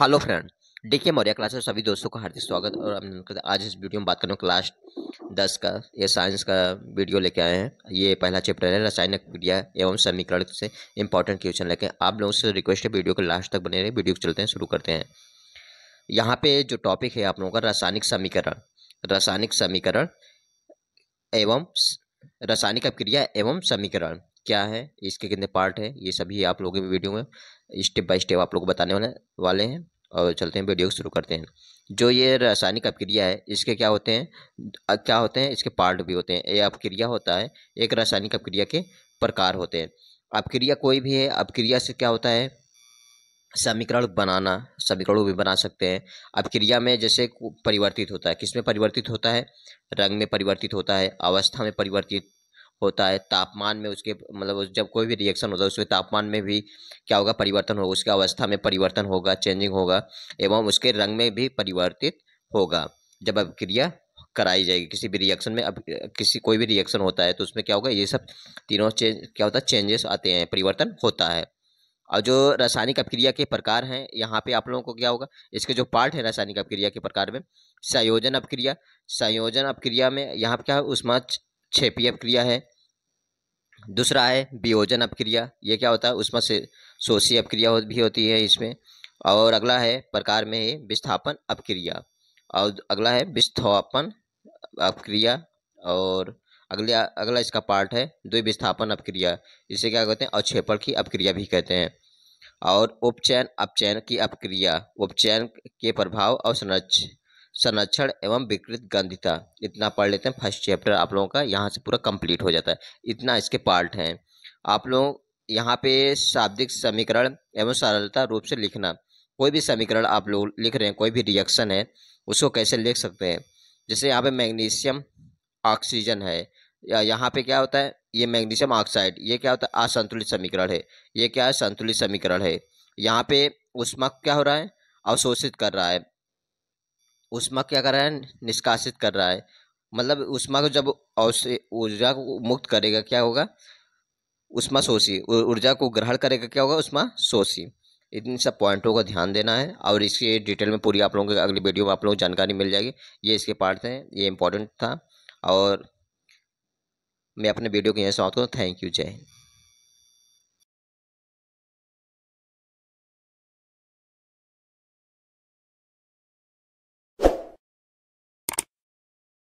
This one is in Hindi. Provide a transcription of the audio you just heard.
hello friend DK Maurya class में सभी दोस्तों का हार्दिक स्वागत और आज इस वीडियो में बात करने क्लास दस का ये साइंस का वीडियो लेके आए हैं ये पहला चैप्टर है रासायनिक क्रिया एवं समीकरण से इंपॉर्टेंट क्वेश्चन लेके आप लोगों से रिक्वेस्ट है वीडियो को लास्ट तक बने रहे वीडियो चलते हैं शुरू करते हैं यहाँ पे जो टॉपिक है आप लोगों का रासायनिक समीकरण रासायनिक समीकरण एवं रासायनिक अभिक्रिया एवं समीकरण क्या है इसके कितने पार्ट है ये सभी आप लोगों की वीडियो में स्टेप बाय स्टेप आप लोग बताने वाले वाले हैं और चलते हैं वीडियो शुरू करते हैं जो ये रासायनिक अपक्रिया है इसके क्या होते हैं क्या होते हैं इसके पार्ट भी होते हैं ये अपक्रिया होता है एक रासायनिक अपक्रिया के प्रकार होते हैं अपक्रिया कोई भी है अपक्रिया से क्या होता है समीकरण बनाना समीकरण भी बना सकते हैं अपक्रिया में जैसे परिवर्तित होता है किस में परिवर्तित होता है रंग में परिवर्तित होता है अवस्था में परिवर्तित होता है तापमान में उसके मतलब जब कोई भी रिएक्शन होता है उसके तापमान में भी क्या होगा परिवर्तन होगा उसकी अवस्था में परिवर्तन होगा चेंजिंग होगा एवं उसके रंग में भी परिवर्तित होगा जब अभिक्रिया कराई जाएगी किसी भी रिएक्शन में अब किसी कोई भी रिएक्शन होता है तो उसमें क्या होगा ये सब तीनों चेंज क्या होता है चेंजेस आते हैं परिवर्तन होता है और जो रासायनिक अपक्रिया के प्रकार हैं यहाँ पे आप लोगों को क्या होगा इसके जो पार्ट है रासायनिक अपक्रिया के प्रकार में संयोजन अपक्रिया संयोजन अपक्रिया में यहाँ पर क्या है उसमें छेपी अपक्रिया है दूसरा है वियोजन अपक्रिया ये क्या होता है उसमें से शोषी अपक्रिया हो, भी होती है इसमें और अगला है प्रकार में विस्थापन अपक्रिया और अगला है विस्थापन अपक्रिया और अगला अगला इसका पार्ट है द्विविस्थापन अपक्रिया इसे क्या कहते हैं अवक्षेपण की अपक्रिया भी कहते हैं और उपचयन अपचयन की अपक्रिया उपचयन के प्रभाव और संरक्षण संरक्षण एवं विकृत गंधिता इतना पढ़ लेते हैं फर्स्ट चैप्टर आप लोगों का यहाँ से पूरा कंप्लीट हो जाता है इतना इसके पार्ट हैं आप लोग यहाँ पे शाब्दिक समीकरण एवं सरलता रूप से लिखना कोई भी समीकरण आप लोग लिख रहे हैं कोई भी रिएक्शन है उसको कैसे लिख सकते हैं जैसे यहाँ पे मैग्नीशियम ऑक्सीजन है या यहाँ पे क्या होता है ये मैग्नीशियम ऑक्साइड ये क्या होता है असंतुलित समीकरण है ये क्या है संतुलित समीकरण है यहाँ पे उष्मा क्या हो रहा है अवशोषित कर रहा है उष्मा क्या कर रहा है निष्कासित कर रहा है मतलब उष्मा को जब ऊर्जा को मुक्त करेगा क्या होगा उष्मा शोषी ऊर्जा को ग्रहण करेगा क्या होगा उष्मा शोषी इन सब पॉइंटों का ध्यान देना है और इसके डिटेल में पूरी आप लोगों को अगली वीडियो में आप लोगों को जानकारी मिल जाएगी ये इसके पार्ट हैं ये इंपॉर्टेंट था और मैं अपने वीडियो को यहाँ समाप्त करूँ थैंक यू जय हिंद